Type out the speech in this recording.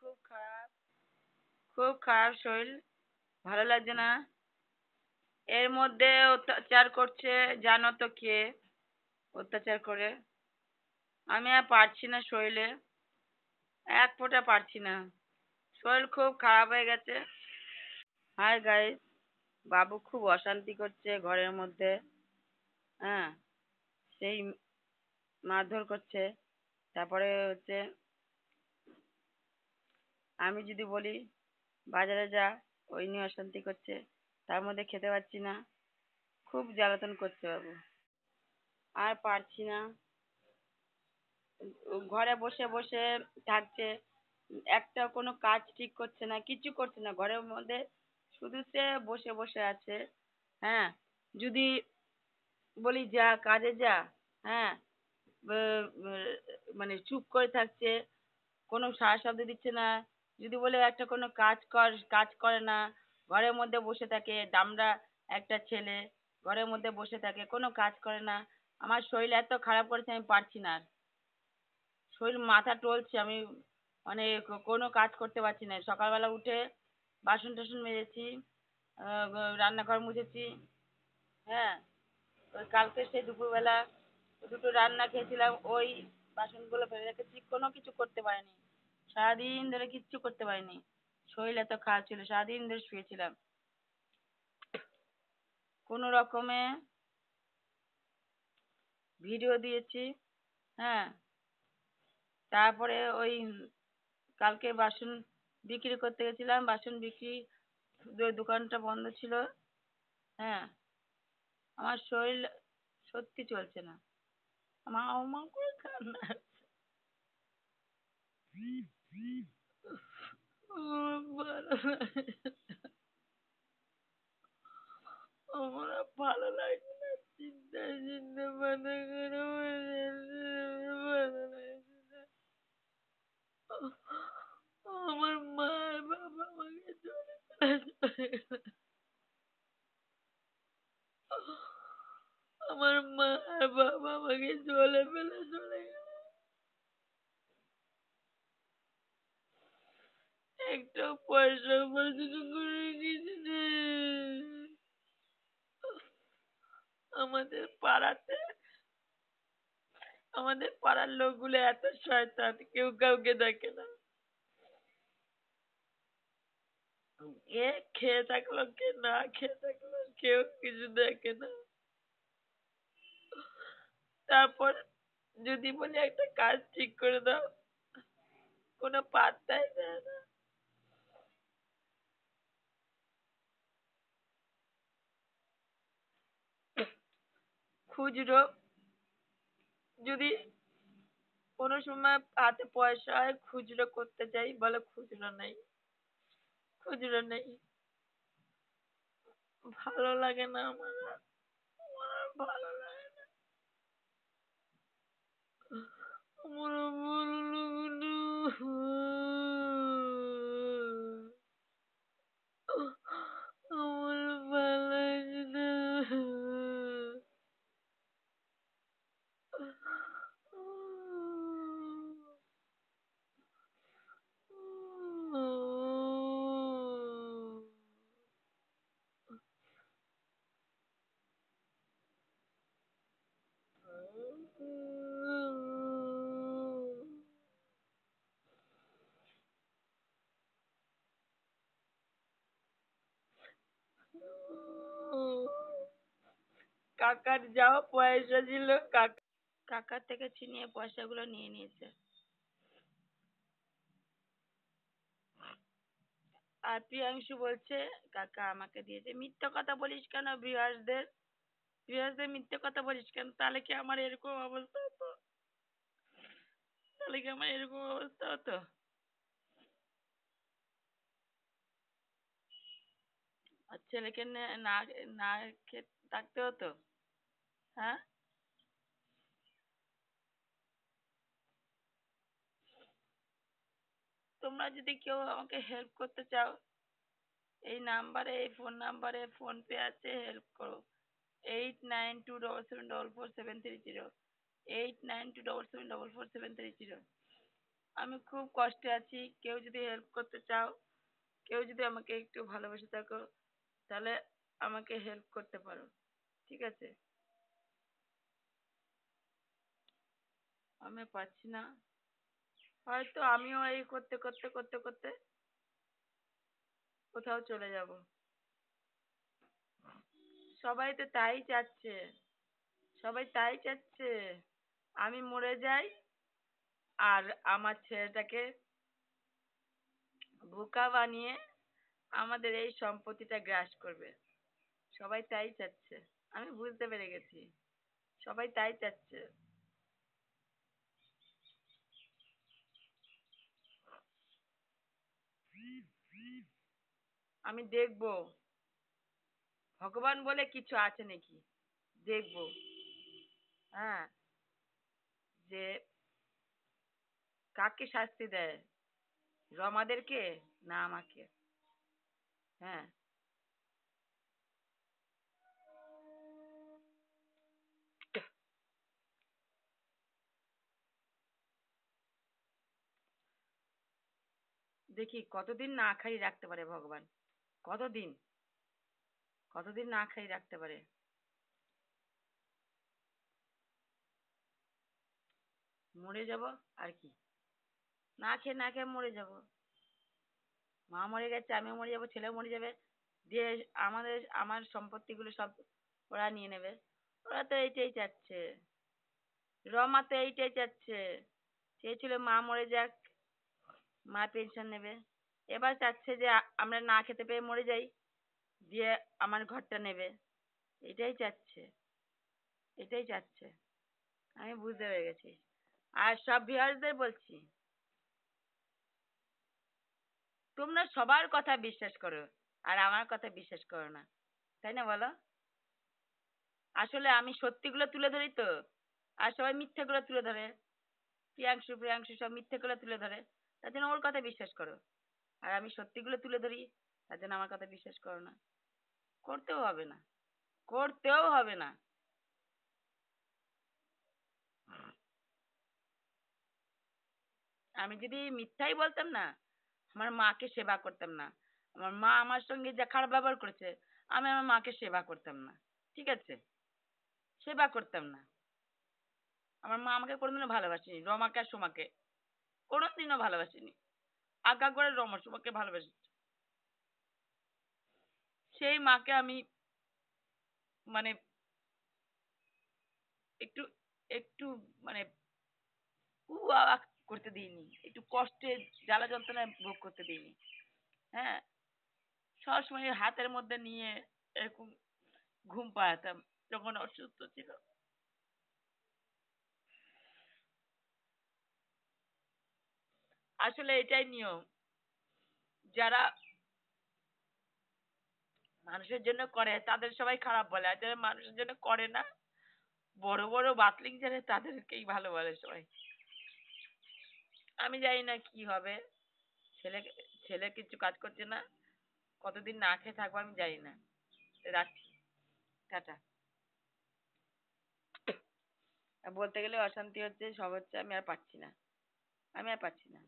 খুব খারাপ খুব খারাপ শরীর ভালো লাগছে না এর মধ্যে অত্যাচার করছে জানো তো কে অত্যাচার করে আমি আর পারছি না শরীরে এক ফোঁটা পারছি না শরীর খুব খারাপ হয়ে গেছে হাই গাই বাবু খুব অশান্তি করছে ঘরের মধ্যে হ্যাঁ সেই মারধর করছে তারপরে হচ্ছে আমি যদি বলি বাজারে যা ওই নিয়ে অশান্তি করছে তার মধ্যে খেতে পারছি না খুব জ্বালাতন করছে বাবু আর পারছি না ঘরে বসে বসে থাকছে একটা কোনো কাজ ঠিক করছে না কিছু করছে না ঘরের মধ্যে শুধু সে বসে বসে আছে হ্যাঁ যদি বলি যা কাজে যা হ্যাঁ মানে চুপ করে থাকছে কোনো সাড়া শব্দ দিচ্ছে না যদি বলে একটা কোনো কাজ কর কাজ করে না ঘরের মধ্যে বসে থাকে ডামরা একটা ছেলে ঘরের মধ্যে বসে থাকে কোনো কাজ করে না আমার শরীর এত খারাপ করেছে আমি পারছি না আর শরীর মাথা টলছে আমি মানে কোনো কাজ করতে পারছি না সকালবেলা উঠে বাসন টাসন মেজেছি রান্নাঘর মুছেছি হ্যাঁ ওই কালকে সেই দুপুরবেলা দুটো রান্না খেয়েছিলাম ওই বাসনগুলো ফেলে রেখেছি কোনো কিছু করতে পারিনি সারাদিন ধরে কিচ্ছু করতে পারিনি শরীর এত খারাপ ছিল সারাদিন ধরে শুয়েছিলাম কোনো রকমে video দিয়েছি হ্যাঁ তারপরে ওই কালকে বাসন বিক্রি করতে গেছিলাম বাসন বিক্রি দোকানটা বন্ধ ছিল হ্যাঁ আমার শরীর সত্যি চলছে না আমার করে কান্না আমার ভালো লাগছে না চিন্তা চিন্তা মাথা গরম হয়ে একটা পয়সা আমার থেকে করে নিস নে আমাদের পাড়াতে আমাদের পাড়ার লোকগুলো এত শয়তান কেউ কাউকে দেখে না এ খেয়ে থাকলো কে না খেয়ে থাকলো কেউ কিছু দেখে না তারপর যদি বলি একটা কাজ ঠিক করে দাও কোনো পাত্তাই দেয় খুচরো যদি কোনো সময় হাতে পয়সা হয় খুচরো করতে চাই বলে খুচরো নেই খুচরো নেই ভালো লাগে না আমার ভালো লাগে না আমার ভালো লাগে না কাকার যা পয়সা ছিল কাকা কাকার থেকে ছিনিয়ে পয়সাগুলো নিয়ে নিয়েছে আর প্রিয়াংশু বলছে কাকা আমাকে দিয়েছে মিথ্যা কথা বলিস কেন ভিউয়ার্সদের তুই গৃহস্থে মিথ্যে কথা বলিস কেন তাহলে কি আমার এরকম অবস্থা হতো তাহলে কি আমার এরকম অবস্থা হতো আর ছেলেকে না না খেতে থাকতে হতো হ্যাঁ তোমরা যদি কেউ আমাকে help করতে চাও এই number এ এই phone number এ phone pay আছে help করো eight nine two double seven double four seven three zero eight nine two double seven double four seven three zero আমি খুব কষ্টে আছি কেউ যদি হেল্প করতে চাও কেউ যদি আমাকে একটু ভালোবেসে থাকো তাহলে আমাকে হেল্প করতে পারো ঠিক আছে আমি পাচ্ছি না হয়তো আমিও এই করতে করতে করতে করতে কোথাও চলে যাবো সবাই তো তাই চাচ্ছে সবাই তাই চাচ্ছে আমি মরে যাই আর আমার ছেলেটাকে বোকা বানিয়ে আমাদের এই সম্পত্তিটা গ্রাস করবে সবাই তাই চাচ্ছে আমি বুঝতে পেরে গেছি সবাই তাই চাচ্ছে আমি দেখবো ভগবান বলে কিছু আছে নাকি দেখবো হ্যাঁ যে কাকে শাস্তি দেয় রমাদেরকে না আমাকে হ্যাঁ দেখি কতদিন না খাই রাখতে পারে ভগবান কতদিন কতদিন না খেয়ে রাখতে পারে মরে যাব আর কি না খেয়ে না খেয়ে মরে যাব মা মরে গেছে আমিও মরে যাব ছেলেও মরে যাবে দিয়ে আমাদের আমার সম্পত্তি গুলো সব ওরা নিয়ে নেবে ওরা তো এইটাই চাচ্ছে রমা তো এইটাই চাচ্ছে চেয়েছিল মা মরে যাক মা pension নেবে এবার চাচ্ছে যে আমরা না খেতে পেয়ে মরে যাই দিয়ে আমার ঘরটা নেবে এটাই চাচ্ছে এটাই চাচ্ছে আমি বুঝতে পেরে গেছি আর সব viewers দের বলছি তোমরা সবার কথা বিশ্বাস করো আর আমার কথা বিশ্বাস করো না তাই না বলো আসলে আমি সত্যি গুলো তুলে ধরি তো আর সবাই মিথ্যে গুলো তুলে ধরে প্রিয়াংশু প্রিয়াংশু সব মিথ্যে গুলো তুলে ধরে তার জন্য ওর কথা বিশ্বাস করো আর আমি সত্যি গুলো তুলে ধরি তার জন্য আমার কথা বিশ্বাস করো না করতেও হবে না করতেও হবে না আমি যদি মিথ্যাই বলতাম না আমার মাকে সেবা করতাম না আমার মা আমার সঙ্গে যা খারাপ ব্যবহার করেছে আমি আমার মাকে সেবা করতাম না ঠিক আছে সেবা করতাম না আমার মা আমাকে কোনোদিনও ভালোবাসেনি রমাকে আর সোমাকে কোনোদিনও ভালোবাসেনি আগা করে রমা সোমাকে ভালোবাসে সেই মাকে আমি মানে একটু একটু মানে করতে দিইনি একটু কষ্টে জ্বালা যন্ত্রণায় ভোগ করতে দিইনি হ্যাঁ সবসময় হাতের মধ্যে নিয়ে এরকম ঘুম পাড়াতাম যখন অসুস্থ ছিল আসলে এটাই নিয়ম যারা মানুষের জন্য করে তাদের সবাই খারাপ বলে আর যারা মানুষের জন্য করে না বড় বড় বাতলিং যারা তাদেরকেই ভালো বলে সবাই আমি জানি না কি হবে ছেলে ছেলে কিছু কাজ করছে না কতদিন না খেয়ে থাকবো আমি জানি না রাখছি টাটা বলতে গেলে অশান্তি হচ্ছে সব হচ্ছে আমি আর পারছি না আমি আর পারছি না